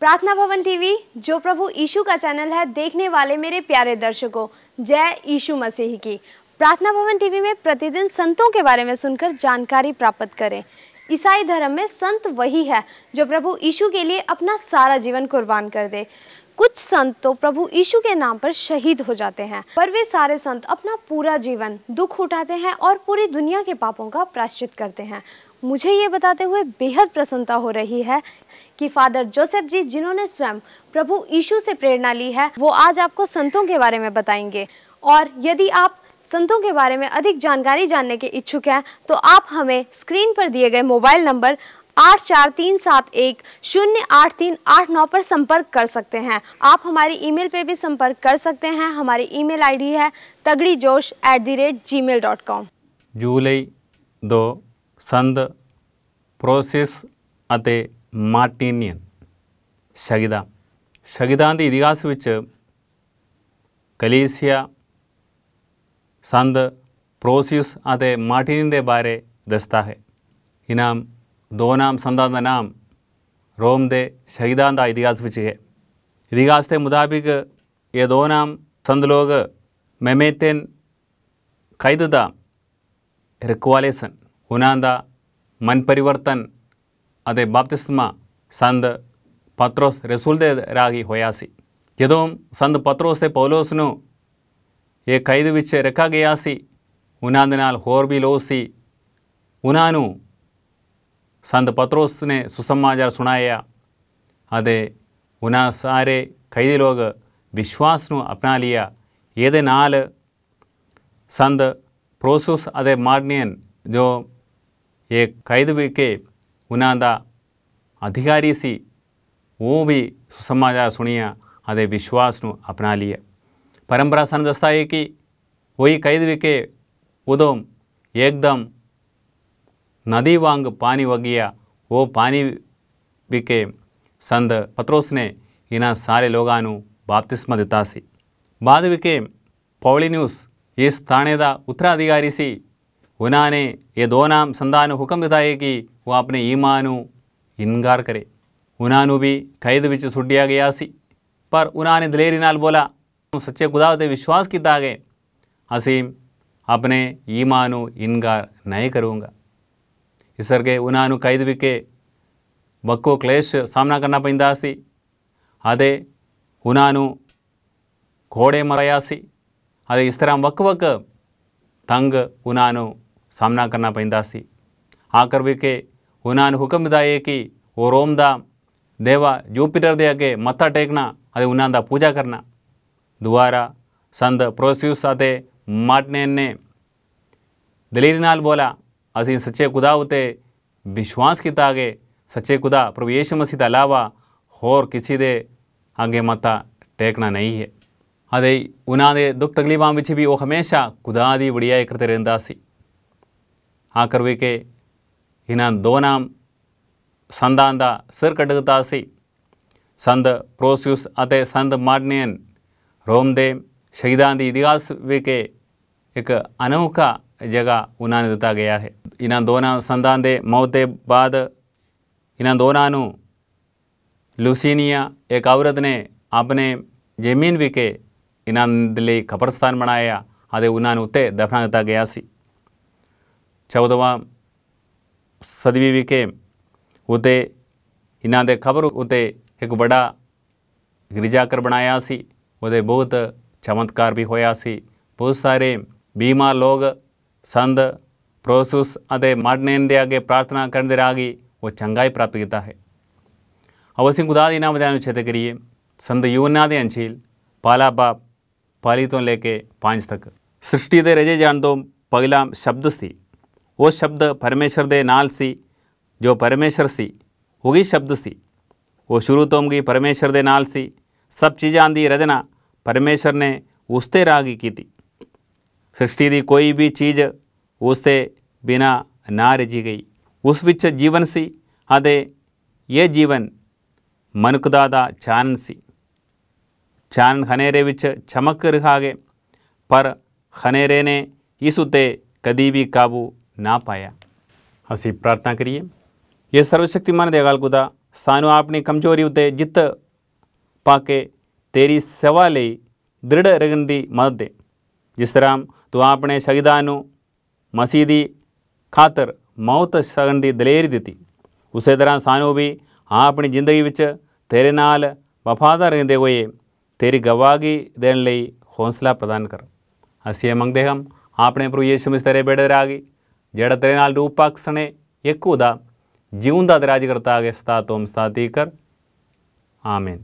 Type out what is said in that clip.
प्रार्थना भवन टीवी जो प्रभु यीशु का चैनल है देखने वाले मेरे प्यारे दर्शकों जय यीशु मसीह की प्रार्थना भवन टीवी में प्रतिदिन संतों के बारे में सुनकर जानकारी प्राप्त करें ईसाई धर्म में संत वही है जो प्रभु यीशु के लिए अपना सारा जीवन कुर्बान कर दे कुछ संत तो प्रभु यीशु के नाम पर शहीद हो जाते हैं पर वे सारे संत अपना पूरा जीवन दुख उठाते हैं और पूरी दुनिया के पापों का प्राश्चित करते हैं मुझे ये बताते हुए बेहद प्रसन्नता हो रही है कि फादर जोसेफ जी जिन्होंने स्वयं प्रभु यीशु से प्रेरणा ली है वो आज आपको संतों के बारे में बताएंगे और यदि आप संतों के बारे में अधिक जानकारी जानने के इच्छुक हैं तो आप हमें स्क्रीन पर दिए गए मोबाइल नंबर आठ चार तीन सात एक शून्य आठ तीन आठ नौ पर संपर्क कर सकते हैं आप हमारी ईमेल पे भी संपर्क कर सकते हैं हमारी ईमेल आईडी है तगड़ी जोश at the rate Gmail dot com जूलाई दो संद പ്രോസിസ് അതെ മാർട്ടീനിയൻ ശകിത ശകിതാന്തി ഇതിഹാസ വെച്ച് കലീസിയ സന്ത് പ്രോസീസ് അതെ മാർട്ടീനിൻ്റെ ബാരെ ദസ്താഹെ ഇനാം ദോനാം സന്താന്ത നാം റോം ദേ ശഹിതാന്ത ഇതിഹാസ് വെച്ച് ഹെ ഇതിഹാസത്തെ മുതാബിക് എ ദോനാം സന്ത് ലോക് लोग കൈതുതാം റിക്വാലേസൻ ഉനാന്താ મનપરિવર્તન ਅਤੇ ਬਪਤਿਸਮਾ ਸੰਤ ਪਤਰਸ ਰਸੂਲ ਦੇ ਰਾਗੀ ਹੋਇਆ ਸੀ ਜਦੋਂ ਸੰਤ ਪਤਰਸ ਤੇ ਪੌਲਸ ਨੂੰ ਇਹ ਕੈਦ ਵਿੱਚ ਰੱਖਿਆ ਗਿਆ ਸੀ ਉਹਨਾਂ ਦੇ ਨਾਲ ਹੋਰ ਵੀ ਲੋਕ ਸੀ ਉਹਨਾਂ ਨੂੰ ਸੰਤ ਪਤਰਸ ਨੇ ਸੁਸਮਾਚਾਰ ਸੁਣਾਇਆ ਅਤੇ ਉਹਨਾਂ ਸਾਰੇ ਕੈਦੀ ਲੋਕ ਵਿਸ਼ਵਾਸ ਨੂੰ ਅਪਣਾ ਲਿਆ ਇਹਦੇ ਨਾਲ ਸੰਤ ਪ੍ਰੋਸਸ ਅਤੇ ਮਾਰਨੀਅਨ ਜੋ ಎ ಕೈದು ಬೇಕೆ ಉನಾದ ಅಧಿಕಾರಿಸಿ ಓ ಬಿ ಸುಸಮಾಜ ಸುಣಿಯ ಅದೇ ವಿಶ್ವಾಸನು ಅಪನಾಲಿಯ ಪರಂಪರಾ ಸನ್ನ ದಸ್ತಾ ಏ ಕಿ ಒಯ್ ಉದೋಮ್ ಏಕ್ದಮ್ ನದಿ ವಾಂಗ್ ಪಾನಿ ಒಗಿಯ ಓ ಪಾನಿ ಬಿಕೆ ಸಂದ ಪತ್ರೋಸ್ನೆ ಇನ್ನ ಸಾರೆ ಲೋಗಾನು ಬಾಪ್ತಿಸ್ಮ ಮದಿ ತಾಸಿ ಬಾದ್ ಬಿಕೆ ಪೌಳಿ ನ್ಯೂಸ್ ಈ ಸ್ಥಾನದ ಉತ್ತರಾಧಿಕಾರಿಸಿ ಒಂದೇ ಈ ದೊರ ಸಂಧಾನ್ ಹುಕ್ಮ ದಿ ಒಮಾ ಇನ್ಗಾರೇನು ಕೈದಿಯ ಗಿ ಒ ದೊಲ ಸು ವಿಶ್ವಾಸ ಇನ್ಗಾರಿಗೆ ಒಂದು ಕೈದ ವಿ ಬಲೇಷ ಸಾಮಾನ್ ಕೋಡೆ ಮಾರಿಯರ ಬಂಗ सामना करना पैंता सी आखर भी के उन्हान हुकम दाए कि वो रोम दा देवा जूपिटर दे के मत्था टेकना अरे उन्हान दा पूजा करना दुआरा संद प्रोसीस आते माटने ने दिलीर नाल बोला असी सच्चे खुदा उते विश्वास की तागे सच्चे खुदा प्रभु यीशु मसीह अलावा होर किसी दे आगे मत्था टेकना नहीं है अदे उन्हें दुख तकलीफा भी वो हमेशा खुदा दी बढ़िया करते रहता सी ಆಕರ್ಖೆ ಇನ್ನೋನ ಸಂಧಾ ಸರ ಕಟ್ಟಿಸಿ ಸಂದ ಅತೆ ಸಂದ ಮಾರನಿಯನ್ ರೋಮ್ದೇ ಶಹಿ ಇತಿಹಾಸ ವಿ ಅನೋಖಾ ಜಗಾ ಉತ್ತೋ ಸಂಧಾ ಬಾಂ ದೊರನ್ನು ಲೂಸೀನಿಯವರೇ ಜಮೀನ ವಿ ಇಬ್ರಸ್ಥಾನ ಬಣೆಯ ಅದನ್ನ ಉತ್ತ चौदहवा सदवीवी के उते दे खबर उते एक बड़ा गिरिजाकर बनाया सी उते बहुत चमत्कार भी होया सी बहुत सारे बीमा लोग संत प्रोसुस अते मरने दे आगे प्रार्थना करने आगे वो चंगाई प्राप्त किया है अवश्य खुदा इना बजाने क्षेत्र करिए संद युवना अंशील पाला बाप पाली तो लेके पांच तक सृष्टि दे रजे जान तो पगला शब्द सी ਉਹ ਸ਼ਬਦ ਪਰਮੇਸ਼ਰ ਦੇ ਨਾਲ ਸੀ ਜੋ ਪਰਮੇਸ਼ਰ ਸੀ ਉਹੀ ਸ਼ਬਦ ਸੀ ਉਹ ਸ਼ੁਰੂ ਤੋਂ ਹੀ ਪਰਮੇਸ਼ਰ ਦੇ ਨਾਲ ਸੀ ਸਭ ਚੀਜ਼ਾਂ ਦੀ ਰਚਨਾ ਪਰਮੇਸ਼ਰ ਨੇ ਉਸਤੇ ਰਾਗੀ ਕੀਤੀ ਸ੍ਰਿਸ਼ਟੀ ਦੀ ਕੋਈ ਵੀ ਚੀਜ਼ ਉਸਤੇ ਬਿਨਾ ਨਾ ਰਜੀ ਗਈ ਉਸ ਵਿੱਚ ਜੀਵਨ ਸੀ ਅਤੇ ਇਹ ਜੀਵਨ ਮਨੁੱਖਦਾ ਦਾ ਚਾਨਣ ਸੀ ਚਾਨਣ ਹਨੇਰੇ ਵਿੱਚ ਚਮਕ ਰਿਹਾ ਹੈ ਪਰ ਹਨੇਰੇ ਨੇ ਇਸ ਉਤੇ ਕਦੀ ਵੀ ਕਾਬੂ ਨਾ ਪਾਇਆ ਅਸੀਂ ਪ੍ਰਾਰਥਨਾ ਕਰੀਏ ਇਹ ਸਰਵਸ਼ਕਤੀਮਾਨ ਦੇ ਅਗਲ ਸਾਨੂੰ ਆਪਣੀ ਕਮਜ਼ੋਰੀ ਉਤੇ ਜਿੱਤ ਪਾ ਕੇ ਤੇਰੀ ਸੇਵਾ ਲਈ ਦ੍ਰਿੜ ਰਹਿਣ ਦੀ ਮਦਦ ਦੇ ਜਿਸ ਤਰ੍ਹਾਂ ਤੂੰ ਆਪਣੇ ਸ਼ਹੀਦਾਂ ਨੂੰ ਮਸੀਦੀ ਖਾਤਰ ਮੌਤ ਸਹਣ ਦੀ ਦਲੇਰੀ ਦਿੱਤੀ ਉਸੇ ਤਰ੍ਹਾਂ ਸਾਨੂੰ ਵੀ ਆਪਣੀ ਜ਼ਿੰਦਗੀ ਵਿੱਚ ਤੇਰੇ ਨਾਲ ਵਫਾਦਾਰ ਰਹਿੰਦੇ ਹੋਏ ਤੇਰੀ ਗਵਾਹੀ ਦੇਣ ਲਈ ਹੌਸਲਾ ਪ੍ਰਦਾਨ ਕਰ ਅਸੀਂ ਮੰਗਦੇ ਹਾਂ ਆਪਣੇ ਪ੍ਰਭੂ ਯਿਸੂ ਮਸੀਹ ਤੇਰੇ ਬੇੜੇ ਰਾਗੀ ਜਿਹੜਾ ਤੇਰੇ ਨਾਲ ਰੂਪ ਪਕਸਣੇ ਇੱਕ ਉਹਦਾ ਜਿਉਂਦਾ ਦਰਾਜ ਕਰਤਾ ਗਿਆ ਸਤਾ ਤੋਂ ਸਤਾ ਤੀਕਰ ਆਮੀਨ